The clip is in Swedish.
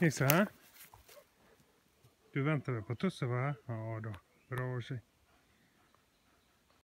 Nisse, du väntar väl på Tusse va? Ja då, bra tjej.